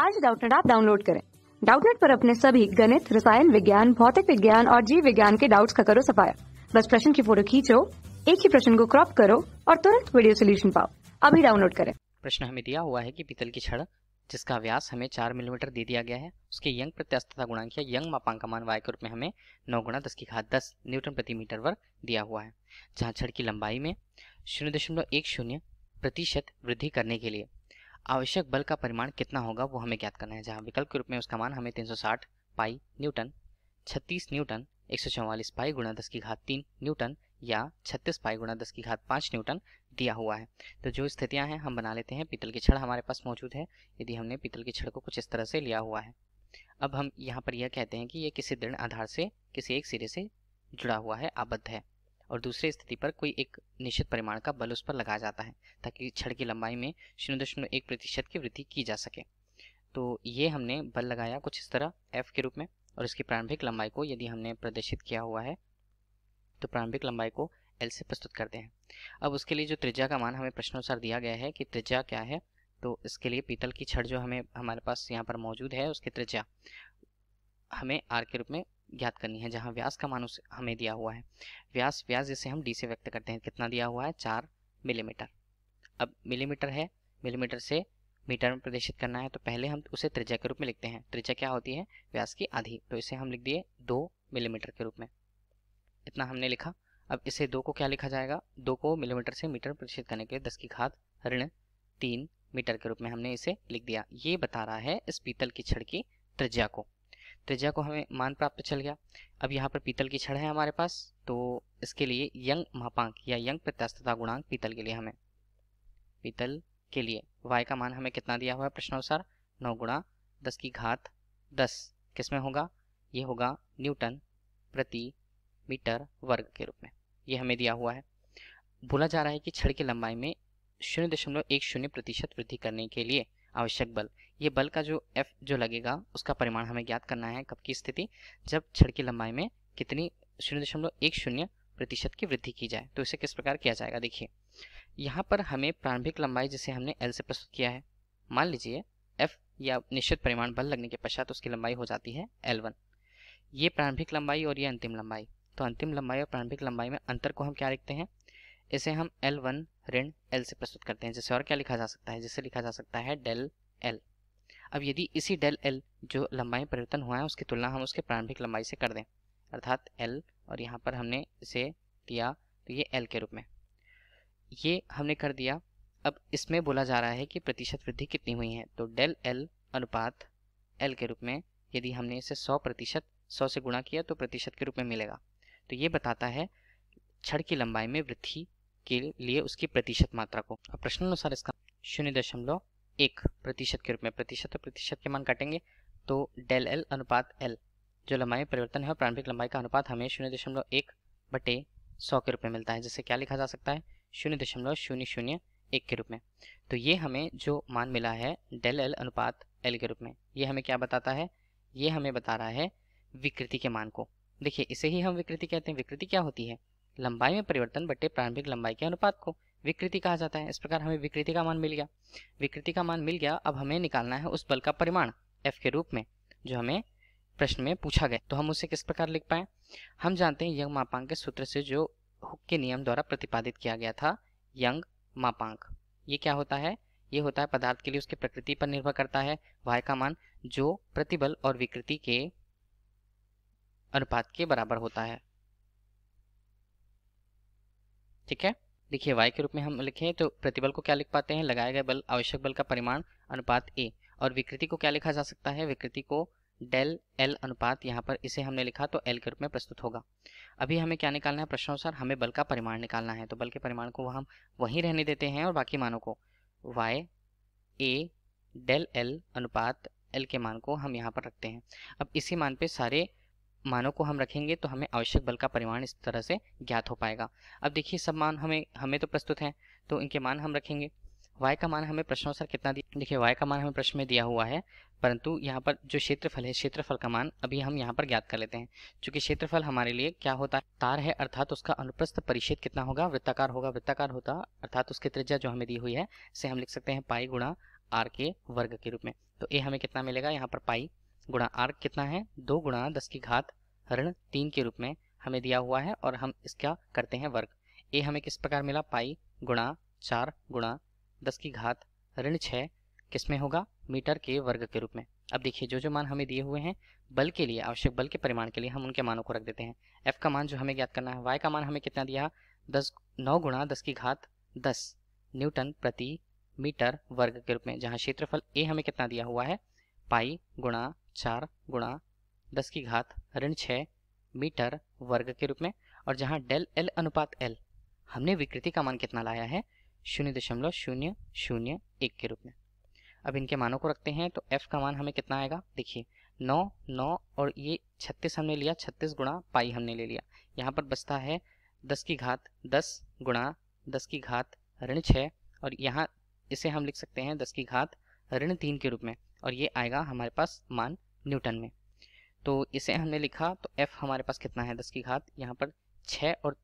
आज डाउटनेट आप डाउनलोड करें डाउटनेट पर अपने सभी गणित रसायन विज्ञान भौतिक विज्ञान और जीव विज्ञान के डाउट्स का करो सफाया बस प्रश्न की फोटो खींचो एक ही प्रश्न को क्रॉप करो और तुरंत वीडियो सोल्यूशन पाओ अभी डाउनलोड करें प्रश्न हमें दिया हुआ है कि पीतल की छड़ जिसका व्यास हमें चार मिलीमीटर दे दिया गया है उसके यंग प्रत्यास्थता गुणांक या यंग मापांक मान वाय के रूप में हमें नौ गुणा दस की घात दस न्यूटन प्रति मीटर वर्ग दिया हुआ है जहाँ छड़ की लंबाई में शून्य दशमलव एक शून्य प्रतिशत वृद्धि करने के लिए आवश्यक बल का परिमाण कितना होगा वो हमें ज्ञात करना है जहाँ विकल्प के रूप में उसका मान हमें 360 पाई न्यूटन 36 न्यूटन एक पाई गुणा दस की घात तीन न्यूटन या 36 पाई गुणा दस की घात पाँच न्यूटन दिया हुआ है तो जो स्थितियाँ हैं हम बना लेते हैं पीतल की छड़ हमारे पास मौजूद है यदि हमने पीतल की छड़ को कुछ इस तरह से लिया हुआ है अब हम यहाँ पर यह कहते हैं कि ये किसी दृढ़ आधार से किसी एक सिरे से जुड़ा हुआ है आबद्ध है और दूसरी स्थिति पर कोई एक निश्चित परिमाण का बल उस पर लगाया जाता है ताकि छड़ की लंबाई में शून्य दशमलव एक प्रतिशत की वृद्धि की जा सके तो ये हमने बल लगाया कुछ इस तरह एफ के रूप में और इसकी प्रारंभिक लंबाई को यदि हमने प्रदर्शित किया हुआ है तो प्रारंभिक लंबाई को एल से प्रस्तुत करते हैं अब उसके लिए जो त्रिज्या का मान हमें प्रश्नानुसार दिया गया है कि त्रिज्या क्या है तो इसके लिए पीतल की छड़ जो हमें हमारे पास यहाँ पर मौजूद है उसकी त्रिज्या हमें आर के रूप में ज्ञात करनी है जहाँ व्यास का मान हमें दिया हुआ है व्यास व्यास जिसे हम डी से व्यक्त करते हैं कितना दिया हुआ है चार मिलीमीटर अब मिलीमीटर है मिलीमीटर से मीटर में प्रदर्शित करना है तो पहले हम उसे त्रिज्या के रूप में लिखते हैं त्रिज्या क्या होती है व्यास की आधी तो इसे हम लिख दिए दो मिलीमीटर के रूप में इतना हमने लिखा अब इसे दो को क्या लिखा जाएगा दो को मिलीमीटर से मीटर में प्रदर्शित करने के लिए दस की घात ऋण तीन मीटर के रूप में हमने इसे लिख दिया ये बता रहा है इस पीतल की छड़ की त्रिज्या को त्रिज्या को हमें मान प्राप्त चल गया अब यहाँ पर पीतल की छड़ है हमारे पास तो इसके लिए यंग महापांक या यंग प्रत्यास्थता गुणांक पीतल के लिए हमें पीतल के लिए y का मान हमें कितना दिया हुआ है प्रश्नानुसार नौ गुणा दस की घात दस किस में होगा ये होगा न्यूटन प्रति मीटर वर्ग के रूप में ये हमें दिया हुआ है बोला जा रहा है कि छड़ की लंबाई में शून्य दशमलव एक शून्य प्रतिशत वृद्धि करने के लिए आवश्यक बल ये बल का जो एफ जो लगेगा उसका परिमाण हमें ज्ञात करना है कब की स्थिति जब छड़ की लंबाई में कितनी शून्य दशमलव एक शून्य प्रतिशत की वृद्धि की जाए तो इसे किस प्रकार किया जाएगा देखिए यहाँ पर हमें प्रारंभिक लंबाई जिसे हमने एल से प्रस्तुत किया है मान लीजिए एफ या निश्चित परिमाण बल लगने के पश्चात उसकी लंबाई हो जाती है एल वन ये प्रारंभिक लंबाई और ये अंतिम लंबाई तो अंतिम लंबाई और प्रारंभिक लंबाई में अंतर को हम क्या लिखते हैं इसे हम एल वन ऋण एल से प्रस्तुत करते हैं जिसे और क्या लिखा जा सकता है जिसे लिखा जा सकता है डेल एल अब यदि इसी डेल एल जो लंबाई में परिवर्तन हुआ है उसकी तुलना हम उसके प्रारंभिक लंबाई से कर दें अर्थात एल और यहाँ पर हमने इसे दिया तो ये एल के रूप में ये हमने कर दिया अब इसमें बोला जा रहा है कि प्रतिशत वृद्धि कितनी हुई है तो डेल एल अनुपात एल के रूप में यदि हमने इसे 100 प्रतिशत सौ से गुणा किया तो प्रतिशत के रूप में मिलेगा तो ये बताता है छड़ की लंबाई में वृद्धि के लिए उसकी प्रतिशत मात्रा को अब प्रश्न अनुसार इसका शून्य दशमलव एक प्रतिशत के रूप में प्रतिशत और प्रतिशत के मान काटेंगे तो डेल एल अनुपात एल जो लंबाई में परिवर्तन है और प्रारंभिक लंबाई का अनुपात हमें शून्य दशमलव एक बटे सौ के रूप में मिलता है जिसे क्या लिखा जा सकता है शून्य दशमलव शून्य शून्य एक के रूप में तो ये हमें जो मान मिला है डेल एल अनुपात एल के रूप में ये हमें क्या बताता है ये हमें बता रहा है विकृति के मान को देखिए इसे ही हम विकृति कहते हैं विकृति क्या होती है लंबाई में परिवर्तन बटे प्रारंभिक लंबाई के अनुपात को विकृति कहा जाता है इस प्रकार हमें विकृति का मान मिल गया विकृति का मान मिल गया अब हमें निकालना है उस बल का परिमाण एफ के रूप में जो हमें प्रश्न में पूछा गया तो हम उसे किस प्रकार लिख पाए हम जानते हैं यंग मापांक के सूत्र से जो हुक के नियम द्वारा प्रतिपादित किया गया था यंग मापांक ये क्या होता है ये होता है पदार्थ के लिए उसके प्रकृति पर निर्भर करता है वाय का मान जो प्रतिबल और विकृति के अनुपात के बराबर होता है ठीक है देखिए वाई के रूप में हम लिखें तो प्रतिबल को क्या लिख पाते हैं लगाया गया बल आवश्यक बल का परिमाण अनुपात ए और विकृति को क्या लिखा जा सकता है विकृति को डेल एल अनुपात यहाँ पर इसे हमने लिखा तो एल के रूप में प्रस्तुत होगा अभी हमें क्या निकालना है प्रश्नानुसार हमें बल का परिमाण निकालना है तो बल के परिमाण को हम वहीं रहने देते हैं और बाकी मानों को वाई ए डेल एल अनुपात एल के मान को हम यहाँ पर रखते हैं अब इसी मान पे सारे मानों को हम रखेंगे तो हमें आवश्यक बल का परिमाण इस तरह से ज्ञात हो पाएगा अब देखिए सब मान हमें हमें तो प्रस्तुत हैं तो इनके मान हम रखेंगे y का मान हमें प्रश्नोत्तर कितना दिया देखिए y का मान हमें प्रश्न में दिया हुआ है परंतु यहाँ पर जो क्षेत्रफल है क्षेत्रफल का मान अभी हम यहाँ पर ज्ञात कर लेते हैं क्योंकि क्षेत्रफल हमारे लिए क्या होता है तार है अर्थात उसका अनुप्रस्थ परिच्छेद कितना होगा वृत्ताकार होगा वृत्ताकार होता अर्थात उसकी त्रिज्या जो हमें दी हुई है से हम लिख सकते हैं पाई गुणा आर के वर्ग के रूप में तो ए हमें कितना मिलेगा यहाँ पर पाई गुणा आर कितना है दो गुणा दस की घात ऋण तीन के रूप में हमें दिया हुआ है और हम इसका करते हैं वर्ग ए हमें किस प्रकार मिला पाई गुणा चार गुणा दस की घात ऋण छः किस में होगा मीटर के वर्ग के रूप में अब देखिए जो जो मान हमें दिए हुए हैं बल के लिए आवश्यक बल के परिमाण के लिए हम उनके मानों को रख देते हैं एफ का मान जो हमें ज्ञात करना है वाई का मान हमें कितना दिया दस नौ गुणा दस की घात दस न्यूटन प्रति मीटर वर्ग के रूप में जहाँ क्षेत्रफल ए हमें कितना दिया हुआ है पाई गुणा चार गुणा दस की घात ऋण छ मीटर वर्ग के रूप में और जहाँ डेल एल अनुपात एल हमने विकृति का मान कितना लाया है शून्य दशमलव शून्य शून्य एक के रूप में अब इनके मानों को रखते हैं तो एफ का मान हमें कितना आएगा देखिए नौ नौ और ये छत्तीस हमने लिया छत्तीस गुणा पाई हमने ले लिया यहाँ पर बचता है दस की घात दस गुणा दस की घात ऋण छः और यहाँ इसे हम लिख सकते हैं दस की घात ऋण तीन के रूप में और ये आएगा हमारे पास मान न्यूटन में तो इसे हमने लिखा तो एफ हमारे पास कितना है दस की घात यहाँ पर छः और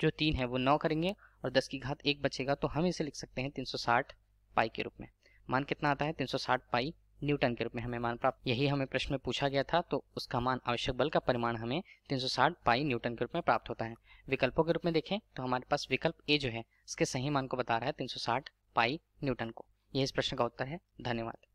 जो तीन है वो नौ करेंगे और दस की घात एक बचेगा तो हम इसे लिख सकते हैं तीन सौ साठ पाई के रूप में मान कितना आता है तीन सौ साठ पाई न्यूटन के रूप में हमें मान प्राप्त यही हमें प्रश्न में पूछा गया था तो उसका मान आवश्यक बल का परिमाण हमें 360 पाई न्यूटन के रूप में प्राप्त होता है विकल्पों के रूप में देखें तो हमारे पास विकल्प ए जो है इसके सही मान को बता रहा है तीन पाई न्यूटन को यह इस प्रश्न का उत्तर है धन्यवाद